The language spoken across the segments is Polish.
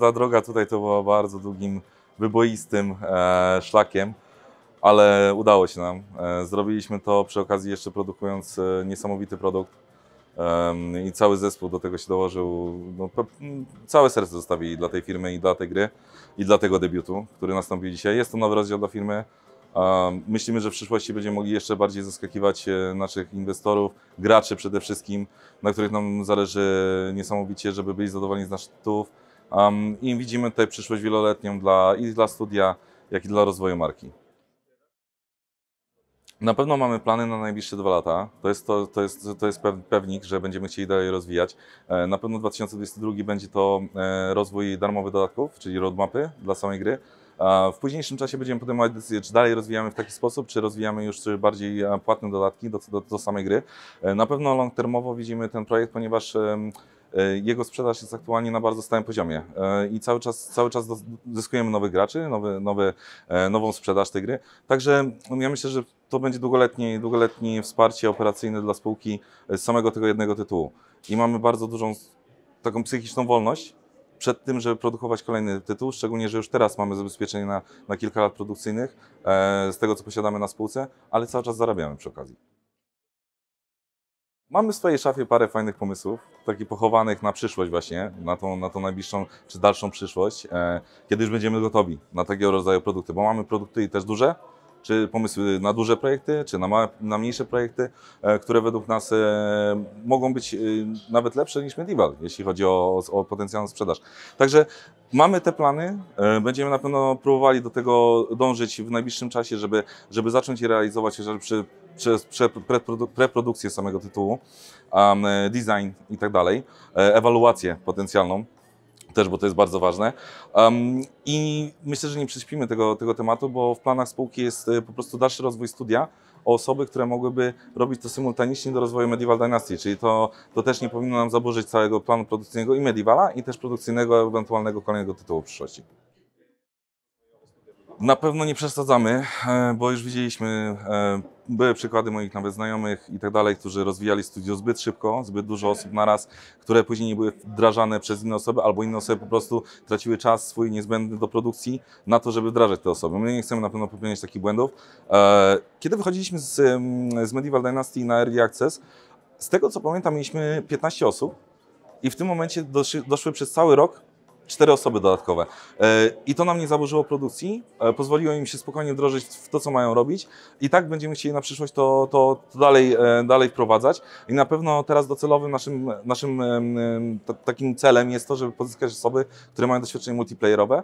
Ta droga tutaj to była bardzo długim, wyboistym e, szlakiem, ale udało się nam. E, zrobiliśmy to przy okazji jeszcze produkując e, niesamowity produkt i cały zespół do tego się dołożył. No, całe serce zostawili dla tej firmy i dla tej gry i dla tego debiutu, który nastąpił dzisiaj. Jest to nowy rozdział dla firmy. Myślimy, że w przyszłości będziemy mogli jeszcze bardziej zaskakiwać e, naszych inwestorów, graczy przede wszystkim, na których nam zależy niesamowicie, żeby byli zadowoleni z naszych tytułów. I widzimy tutaj przyszłość wieloletnią dla, i dla studia, jak i dla rozwoju marki. Na pewno mamy plany na najbliższe dwa lata. To jest, to, to jest, to jest pewnik, że będziemy chcieli dalej rozwijać. E, na pewno 2022 będzie to e, rozwój darmowych dodatków, czyli roadmapy dla samej gry. W późniejszym czasie będziemy podejmować decyzję, czy dalej rozwijamy w taki sposób, czy rozwijamy już bardziej e, płatne dodatki do, do, do samej gry. E, na pewno long termowo widzimy ten projekt, ponieważ e, jego sprzedaż jest aktualnie na bardzo stałym poziomie i cały czas, cały czas zyskujemy nowych graczy, nowy, nowy, nową sprzedaż tej gry. Także no, ja myślę, że to będzie długoletnie, długoletnie wsparcie operacyjne dla spółki z samego tego jednego tytułu. I mamy bardzo dużą taką psychiczną wolność, przed tym, żeby produkować kolejny tytuł, szczególnie, że już teraz mamy zabezpieczenie na, na kilka lat produkcyjnych e, z tego, co posiadamy na spółce, ale cały czas zarabiamy przy okazji. Mamy w swojej szafie parę fajnych pomysłów, takich pochowanych na przyszłość właśnie, na tą, na tą najbliższą czy dalszą przyszłość, e, kiedy już będziemy gotowi na takiego rodzaju produkty, bo mamy produkty też duże, czy pomysły na duże projekty, czy na, małe, na mniejsze projekty, e, które według nas e, mogą być e, nawet lepsze niż Medieval, jeśli chodzi o, o potencjalną sprzedaż. Także mamy te plany, będziemy na pewno próbowali do tego dążyć w najbliższym czasie, żeby, żeby zacząć je realizować, chociażby przy przez preprodukcję samego tytułu, design i tak dalej, ewaluację potencjalną też, bo to jest bardzo ważne. Um, I myślę, że nie przyśpimy tego, tego tematu, bo w planach spółki jest y, po prostu dalszy rozwój studia o osoby, które mogłyby robić to symultanicznie do rozwoju Medieval Dynasty, czyli to, to też nie powinno nam zaburzyć całego planu produkcyjnego i Medievala i też produkcyjnego ewentualnego kolejnego tytułu w przyszłości. Na pewno nie przesadzamy, e, bo już widzieliśmy, e, były przykłady moich nawet znajomych i tak dalej, którzy rozwijali studio zbyt szybko, zbyt dużo osób na raz, które później nie były wdrażane przez inne osoby, albo inne osoby po prostu traciły czas swój niezbędny do produkcji na to, żeby wdrażać te osoby. My nie chcemy na pewno popełniać takich błędów. E, kiedy wychodziliśmy z, z Medieval Dynasty na Early Access, z tego co pamiętam, mieliśmy 15 osób i w tym momencie doszły przez cały rok Cztery osoby dodatkowe. E, I to nam nie zaburzyło produkcji, e, pozwoliło im się spokojnie wdrożyć w to, co mają robić i tak będziemy chcieli na przyszłość to, to, to dalej, e, dalej wprowadzać. I na pewno teraz docelowym naszym, naszym takim celem jest to, żeby pozyskać osoby, które mają doświadczenie multiplayerowe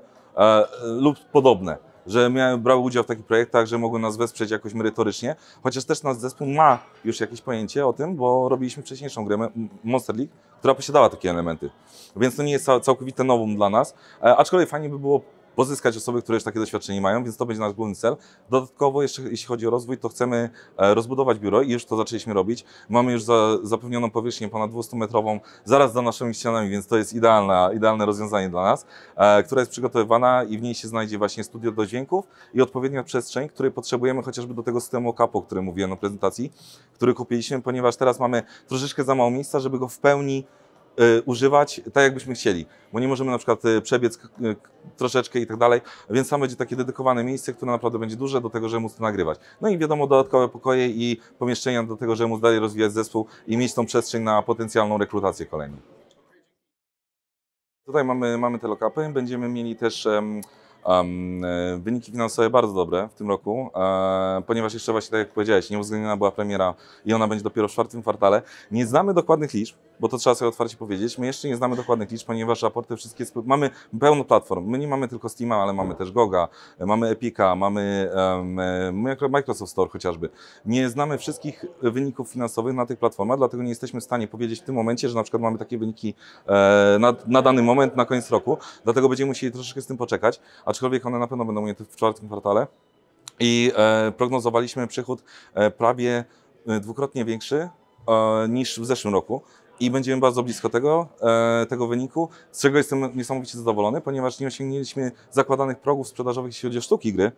lub podobne że brały udział w takich projektach, że mogły nas wesprzeć jakoś merytorycznie, chociaż też nasz zespół ma już jakieś pojęcie o tym, bo robiliśmy wcześniejszą grę Monster League, która posiadała takie elementy. Więc to nie jest całkowite nowum dla nas, e, aczkolwiek fajnie by było pozyskać osoby, które już takie doświadczenie mają, więc to będzie nasz główny cel. Dodatkowo jeszcze jeśli chodzi o rozwój, to chcemy e, rozbudować biuro i już to zaczęliśmy robić. Mamy już za, zapewnioną powierzchnię ponad 200-metrową zaraz za naszymi ścianami, więc to jest idealne, idealne rozwiązanie dla nas, e, która jest przygotowywana i w niej się znajdzie właśnie studio do dźwięków i odpowiednia przestrzeń, której potrzebujemy chociażby do tego systemu kapu, o którym mówiłem na prezentacji, który kupiliśmy, ponieważ teraz mamy troszeczkę za mało miejsca, żeby go w pełni Y, używać tak, jakbyśmy chcieli, bo nie możemy na przykład y, przebiec y, troszeczkę i tak dalej, więc tam będzie takie dedykowane miejsce, które naprawdę będzie duże do tego, żeby móc to nagrywać. No i wiadomo, dodatkowe pokoje i pomieszczenia do tego, żeby móc dalej rozwijać zespół i mieć tą przestrzeń na potencjalną rekrutację kolejną. Tutaj mamy, mamy te lokapy, będziemy mieli też um, um, wyniki finansowe bardzo dobre w tym roku, e, ponieważ jeszcze właśnie tak jak powiedziałeś, nieuwzględniona była premiera i ona będzie dopiero w czwartym kwartale. Nie znamy dokładnych liczb, bo to trzeba sobie otwarcie powiedzieć. My jeszcze nie znamy dokładnych liczb, ponieważ raporty wszystkie mamy pełno platform. My nie mamy tylko Steama, ale mamy też Goga, mamy Epica, mamy um, Microsoft Store chociażby. Nie znamy wszystkich wyników finansowych na tych platformach, dlatego nie jesteśmy w stanie powiedzieć w tym momencie, że na przykład mamy takie wyniki e, na, na, dany moment, na koniec roku, dlatego będziemy musieli troszeczkę z tym poczekać, aczkolwiek one na pewno będą ujęte w czwartym kwartale i e, prognozowaliśmy przychód e, prawie e, dwukrotnie większy e, niż w zeszłym roku, i będziemy bardzo blisko tego, e, tego wyniku, z czego jestem niesamowicie zadowolony, ponieważ nie osiągnęliśmy zakładanych progów sprzedażowych, jeśli chodzi o sztuki gry,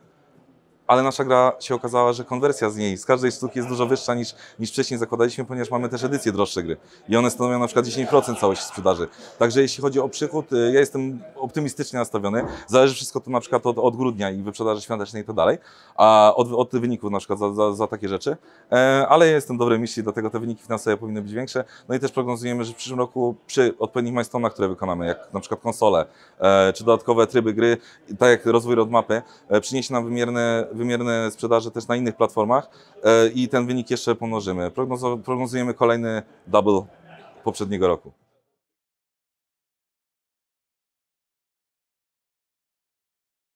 ale nasza gra się okazała, że konwersja z niej, z każdej sztuki jest dużo wyższa niż, niż wcześniej zakładaliśmy, ponieważ mamy też edycje droższe gry i one stanowią na przykład 10% całości sprzedaży. Także jeśli chodzi o przychód, y, ja jestem optymistycznie nastawiony. Zależy wszystko to na przykład od, od grudnia i wyprzedaży świątecznej i to tak dalej, a od, od wyników na przykład za, za, za takie rzeczy, e, ale ja jestem dobrej myśli, dlatego te wyniki finansowe powinny być większe. No i też prognozujemy, że w przyszłym roku przy odpowiednich milestone, które wykonamy, jak na przykład konsole e, czy dodatkowe tryby gry, tak jak rozwój roadmapy, e, przyniesie nam wymierne wymierne sprzedaży też na innych platformach e, i ten wynik jeszcze pomnożymy. Prognozujemy kolejny double poprzedniego roku.